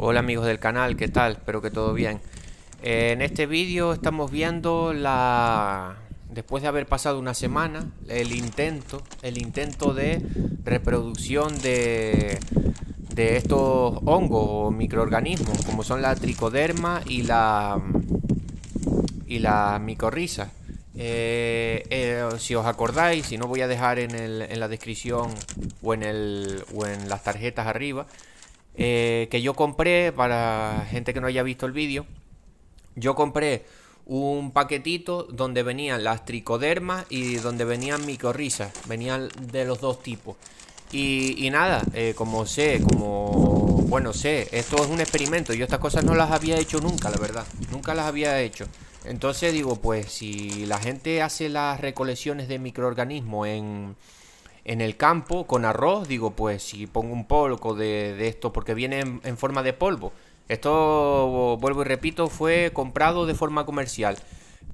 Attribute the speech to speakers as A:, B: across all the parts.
A: Hola amigos del canal, ¿qué tal? Espero que todo bien. En este vídeo estamos viendo la... Después de haber pasado una semana, el intento, el intento de reproducción de, estos hongos o microorganismos, como son la tricoderma y la, y la micorriza. Eh, eh, si os acordáis, si no voy a dejar en, en la descripción o en, el, o en las tarjetas arriba, eh, que yo compré, para gente que no haya visto el vídeo, yo compré un paquetito donde venían las tricodermas y donde venían micorrisas, venían de los dos tipos. Y, nada, eh, como sé, como bueno sé, esto es un experimento, yo estas cosas no las había hecho nunca, la verdad, nunca las había hecho. Entonces digo, pues si la gente hace las recolecciones de microorganismos en, en el campo con arroz, digo, pues si pongo un poco de, esto, porque viene en, forma de polvo. Esto, vuelvo y repito, fue comprado de forma comercial.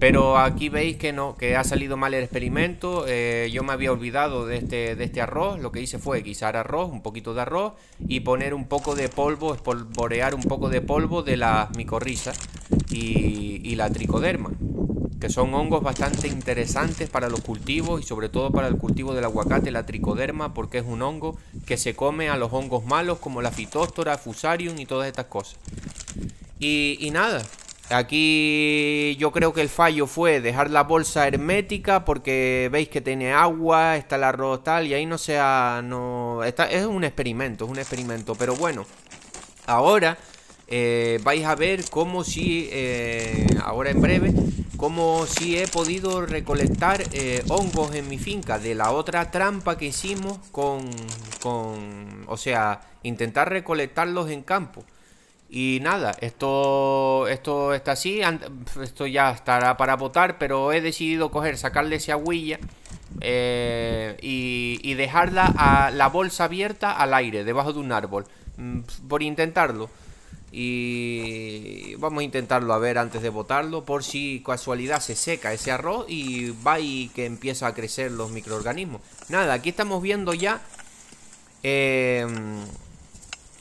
A: Pero aquí veis que no, que ha salido mal el experimento. Eh, yo me había olvidado de este, de este arroz. Lo que hice fue guisar arroz, un poquito de arroz y poner un poco de polvo, espolvorear un poco de polvo de las micorrizas y, y la tricoderma que son hongos bastante interesantes para los cultivos y sobre todo para el cultivo del aguacate, la tricoderma, porque es un hongo que se come a los hongos malos como la fitóstora, fusarium y todas estas cosas. Y, nada, aquí yo creo que el fallo fue dejar la bolsa hermética porque veis que tiene agua, está el arroz tal y ahí no sea... No, es un experimento, es un experimento, pero bueno, ahora... Eh, vais a ver cómo si eh, ahora en breve como si he podido recolectar eh, hongos en mi finca de la otra trampa que hicimos con, con, o sea, intentar recolectarlos en campo. Y nada, esto, esto está así, esto ya estará para votar, pero he decidido coger, sacarle esa huilla eh, y, y, dejarla a la bolsa abierta al aire, debajo de un árbol, mm, por intentarlo y vamos a intentarlo a ver antes de botarlo por si casualidad se seca ese arroz y va y que empieza a crecer los microorganismos. Nada, aquí estamos viendo ya... Em,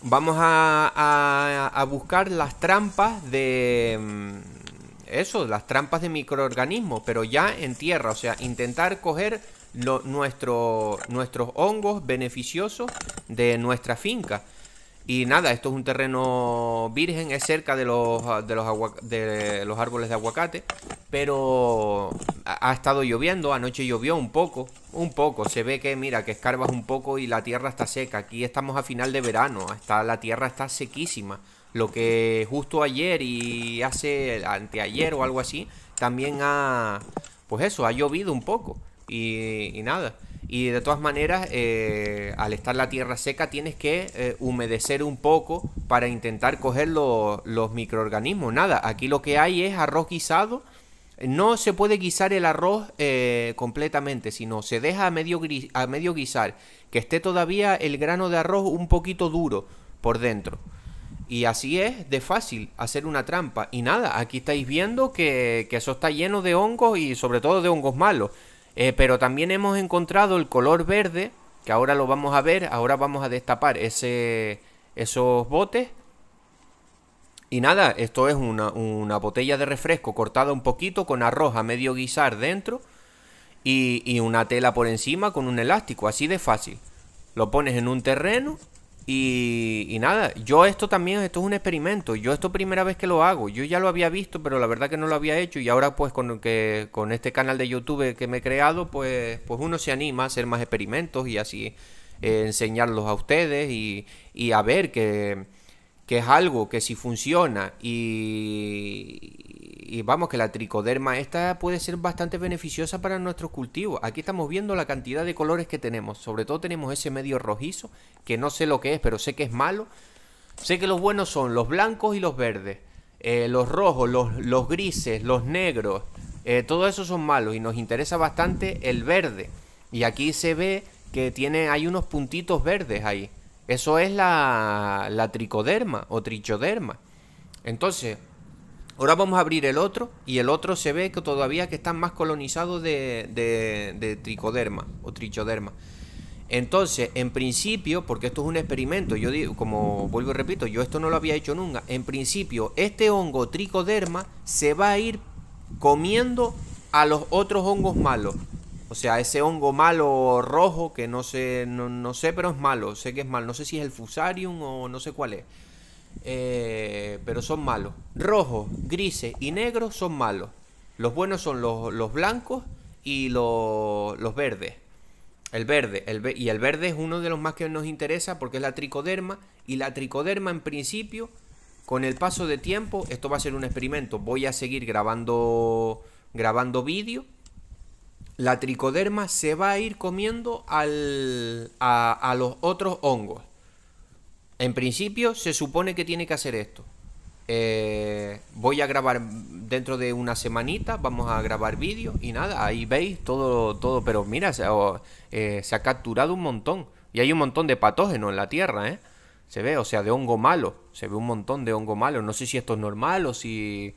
A: vamos a, buscar las trampas de... Em, eso, las trampas de microorganismos, pero ya en tierra, o sea, intentar coger nuestros hongos beneficiosos de nuestra finca. Y nada, esto es un terreno virgen, es cerca de los, de los, árboles de aguacate, pero ha, estado lloviendo, anoche llovió un poco, un poco, se ve que mira, que escarbas un poco y la tierra está seca, aquí estamos a final de verano, está, la tierra está sequísima, lo que justo ayer y hace anteayer o algo así, también ha, pues eso, ha llovido un poco y, y nada. Y de todas maneras, eh, al estar la tierra seca, tienes que eh, humedecer un poco para intentar coger los microorganismos. Nada, aquí lo que hay es arroz guisado. No se puede guisar el arroz eh, completamente, sino se deja a medio, a medio guisar, que esté todavía el grano de arroz un poquito duro por dentro. Y así es de fácil hacer una trampa. Y nada, aquí estáis viendo que, que eso está lleno de hongos y sobre todo de hongos malos. Eh, pero también hemos encontrado el color verde, que ahora lo vamos a ver, ahora vamos a destapar ese, esos botes. Y nada, esto es una, una, botella de refresco cortada un poquito con arroz a medio guisar dentro y, y una tela por encima con un elástico, así de fácil. Lo pones en un terreno y, nada, yo esto también, esto es un experimento, yo esto primera vez que lo hago, yo ya lo había visto, pero la verdad que no lo había hecho y ahora pues con, que, con este canal de YouTube que me he creado, pues, pues uno se anima a hacer más experimentos y así eh, enseñarlos a ustedes y, y a ver que, que, es algo que si funciona y, y vamos, que la tricoderma esta puede ser bastante beneficiosa para nuestros cultivos. Aquí estamos viendo la cantidad de colores que tenemos. Sobre todo tenemos ese medio rojizo, que no sé lo que es, pero sé que es malo. Sé que los buenos son los blancos y los verdes. Eh, los rojos, los, grises, los negros. Eh, todo eso son malos y nos interesa bastante el verde. Y aquí se ve que tiene, hay unos puntitos verdes ahí. Eso es la, la tricoderma o trichoderma. Entonces, Ahora vamos a abrir el otro y el otro se ve que todavía que están más colonizados de, de, tricoderma o trichoderma. Entonces, en principio, porque esto es un experimento, yo digo, como vuelvo y repito, yo esto no lo había hecho nunca. En principio, este hongo tricoderma se va a ir comiendo a los otros hongos malos. O sea, ese hongo malo rojo que no sé, no sé, pero es malo, sé que es malo. No sé si es el fusarium o no sé cuál es. Eh, pero son malos. Rojos, grises y negros son malos. Los buenos son los, blancos y los, los verdes. El verde, el y el verde es uno de los más que nos interesa porque es la tricoderma. Y la tricoderma en principio, con el paso de tiempo, esto va a ser un experimento. Voy a seguir grabando, grabando vídeo. La tricoderma se va a ir comiendo a los otros hongos. En principio se supone que tiene que hacer esto. Eh, voy a grabar dentro de una semanita, vamos a grabar vídeo y nada, ahí veis todo, todo pero mira, eh, se ha, capturado un montón. Y hay un montón de patógenos en la Tierra, ¿eh? Se ve, o sea, de hongo malo, se ve un montón de hongo malo. No sé si esto es normal o si...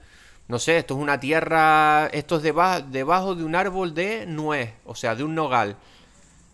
A: No sé, esto es una tierra, esto es debajo de un árbol de nuez, o sea, de un nogal.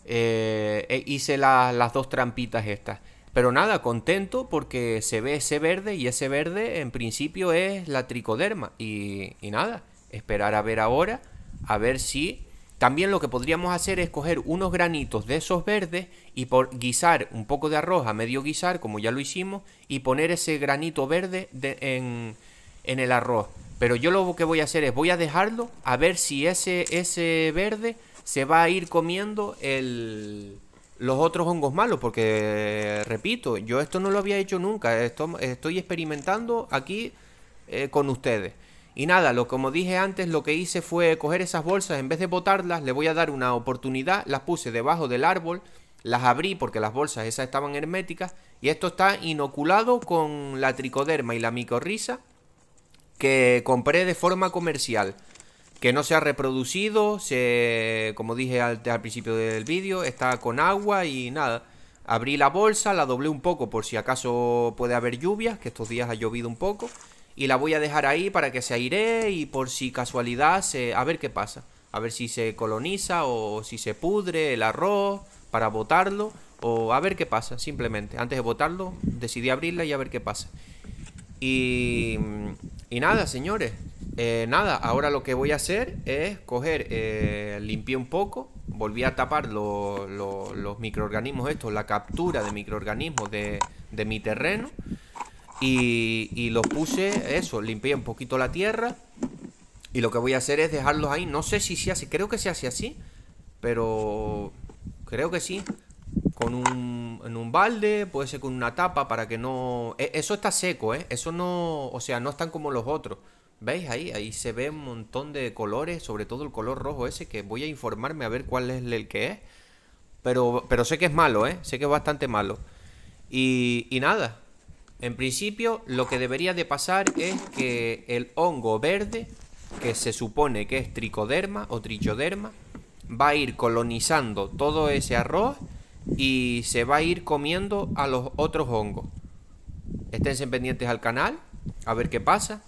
A: Eh, hice las dos trampitas estas. Pero nada, contento porque se ve ese verde y ese verde en principio es la tricoderma. Y, nada, esperar a ver ahora, a ver si... También lo que podríamos hacer es coger unos granitos de esos verdes y por guisar un poco de arroz a medio guisar, como ya lo hicimos, y poner ese granito verde en, en el arroz. Pero yo lo que voy a hacer es voy a dejarlo a ver si ese, ese verde se va a ir comiendo el los otros hongos malos, porque, repito, yo esto no lo había hecho nunca, esto, estoy experimentando aquí eh, con ustedes. Y nada, lo como dije antes, lo que hice fue coger esas bolsas, en vez de botarlas, le voy a dar una oportunidad, las puse debajo del árbol, las abrí porque las bolsas esas estaban herméticas, y esto está inoculado con la tricoderma y la micorrisa que compré de forma comercial que no se ha reproducido, se, como dije al, principio del vídeo, está con agua y nada. Abrí la bolsa, la doblé un poco por si acaso puede haber lluvias, que estos días ha llovido un poco. Y la voy a dejar ahí para que se aire y por si casualidad, a ver qué pasa. A ver si se coloniza o si se pudre el arroz para botarlo o a ver qué pasa, simplemente. Antes de botarlo, decidí abrirla y a ver qué pasa. Y, y nada, señores, eh, nada, ahora lo que voy a hacer es coger, eh, limpié un poco, volví a tapar los microorganismos estos, la captura de microorganismos de, mi terreno y, los puse, eso, limpié un poquito la tierra y lo que voy a hacer es dejarlos ahí, no sé si se hace, creo que se hace así, pero creo que sí, con un, en un balde, puede ser con una tapa para que no... E, eso está seco, ¿eh? Eso no... O sea, no están como los otros. ¿Veis ahí? Ahí se ve un montón de colores, sobre todo el color rojo ese, que voy a informarme a ver cuál es el que es. Pero, pero sé que es malo, ¿eh? Sé que es bastante malo. Y, nada, en principio lo que debería de pasar es que el hongo verde, que se supone que es tricoderma o trichoderma, va a ir colonizando todo ese arroz y se va a ir comiendo a los otros hongos. Esténse pendientes al canal, a ver qué pasa.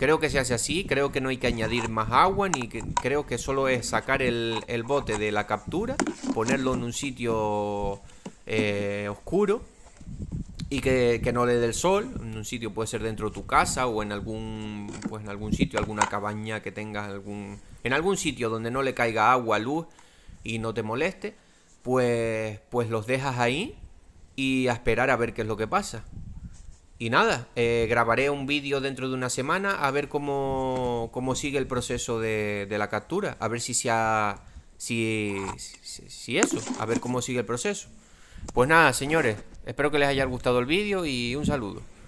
A: Creo que se hace así, creo que no hay que añadir más agua, ni que, creo que solo es sacar el, bote de la captura, ponerlo en un sitio eh, oscuro y que, no le dé el sol. En un sitio puede ser dentro de tu casa o en algún, pues, en algún sitio, alguna cabaña que tengas, algún, en algún sitio donde no le caiga agua, luz y no te moleste, pues, pues los dejas ahí y a esperar a ver qué es lo que pasa. Y nada, eh, grabaré un vídeo dentro de una semana a ver cómo, cómo sigue el proceso de, la captura. A ver si, si, si eso, a ver cómo sigue el proceso. Pues nada, señores, espero que les haya gustado el vídeo y un saludo.